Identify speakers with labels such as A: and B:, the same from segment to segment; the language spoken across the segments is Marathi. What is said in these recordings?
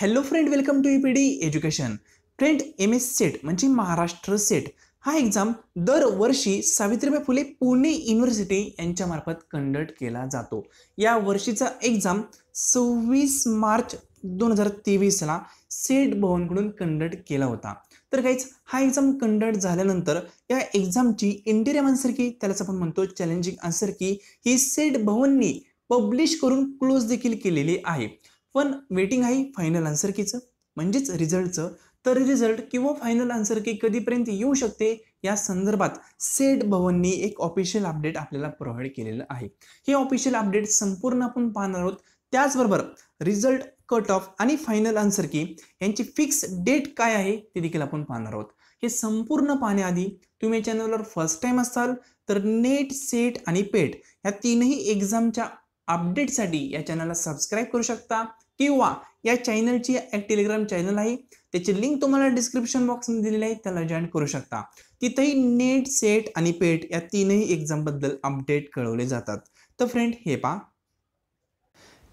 A: hello friend welcome to U P D education friend M S SET म्हणजे महाराष्ट्र सेट हा एक्झाम दरवर्षी सावित्रीबाई फुले पुणे युनिव्हर्सिटी यांच्यामार्फत कंडक्ट केला जातो या वर्षीचा एक्झाम सव्वीस मार्च दोन हजार तेवीसला सेट भवनकडून कंडक्ट केला होता तर काहीच हा एक्झाम कंडक्ट झाल्यानंतर या एक्झामची इंटेरियम आन्सर की त्यालाच आपण म्हणतो चॅलेंजिंग आन्सर की ही सेट भवननी पब्लिश करून क्लोज देखील केलेली आहे पण वेटिंग आहे फायनल आन्सर कीचं म्हणजेच रिझल्टचं तर रिझल्ट किंवा फायनल आन्सर की कधीपर्यंत येऊ शकते या संदर्भात सेट भवननी एक ऑफिशियल अपडेट आपल्याला प्रोव्हाइड केलेलं आहे हे ऑफिशियल अपडेट संपूर्ण आपण पाहणार आहोत त्याचबरोबर रिझल्ट कट ऑफ आणि फायनल आन्सर की यांची फिक्स डेट काय आहे ते देखील आपण पाहणार आहोत हे संपूर्ण पाहण्याआधी तुम्ही चॅनलवर फर्स्ट टाईम असाल तर नेट सेट आणि पेट या तीनही एक्झामच्या अपडेटसाठी या चॅनलला सबस्क्राईब करू शकता किंवा या चॅनलची एक टेलिग्राम चॅनल आहे त्याची लिंक तुम्हाला डिस्क्रिप्शन बॉक्समध्ये दिलेली आहे त्याला जॉईन करू शकता तिथेही नेट सेट आणि पेट या तीनही एक्झामबद्दल अपडेट कळवले जातात तर फ्रेंड हे पा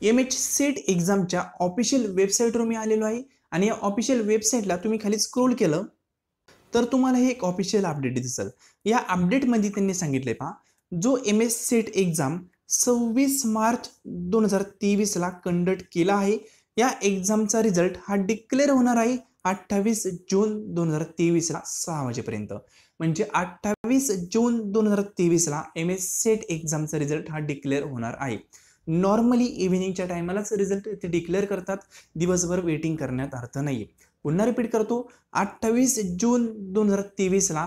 A: एम एच सेट एक्झामच्या ऑफिशियल वेबसाईटवर मी आलेलो आहे आणि या ऑफिशियल वेबसाईटला तुम्ही खाली स्क्रोल केलं तर तुम्हाला हे एक ऑफिशियल अपडेट दिसेल या अपडेटमध्ये त्यांनी सांगितले पहा जो एम एस सेट एक्झाम सव्वीस मार्च दोन हजार तेवीसला कंडक्ट केला आहे या एक्झामचा रिझल्ट हा डिक्लेअर होणार आहे अठ्ठावीस जून दोन हजार तेवीसला सहा वाजेपर्यंत म्हणजे अठ्ठावीस जून दोन हजार तेवीसला एम एस सेट एक्झामचा रिझल्ट हा डिक्लेअर होणार आहे नॉर्मली इव्हिनिंगच्या टायमालाच रिझल्ट ते डिक्लेअर करतात दिवसभर वेटिंग करण्यात अर्थ नाही पुन्हा रिपीट करतो अठ्ठावीस जून दोन हजार तेवीसला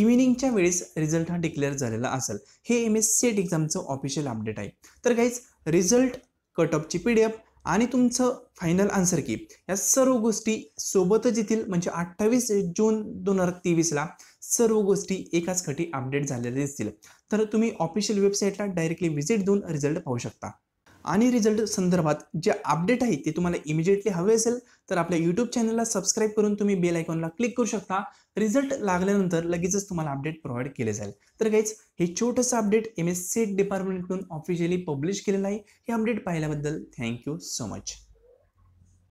A: इव्हिनिंगच्या वेळेस रिझल्ट हा डिक्लेअर झालेला असेल हे एम एस सी एक्झामचं ऑफिशियल अपडेट आहे तर काहीच रिझल्ट कट ऑफची पी डी एफ आणि तुमचं फायनल आन्सर की या सर्व गोष्टी सोबतच येतील म्हणजे अठ्ठावीस जून दोन हजार तेवीसला सर्व गोष्टी एकाच खटी अपडेट झालेल्या दिसतील तर तुम्ही ऑफिशियल वेबसाईटला डायरेक्टली व्हिजिट देऊन रिझल्ट पाहू शकता आणि रिझल्ट संदर्भात जे अपडेट आहे ते तुम्हाला इमिजिएटली हवे असेल तर आपल्या यूट्यूब चॅनलला सबस्क्राईब करून तुम्ही बेल आयकॉनला क्लिक करू शकता रिझल्ट लागल्यानंतर लगेचच तुम्हाला अपडेट प्रोव्हाइड केले जाईल तर काहीच हे छोटंसं अपडेट एम एस सी डिपार्टमेंटकडून ऑफिशियली पब्लिश केलेलं आहे हे अपडेट पाहिल्याबद्दल थँक्यू सो मच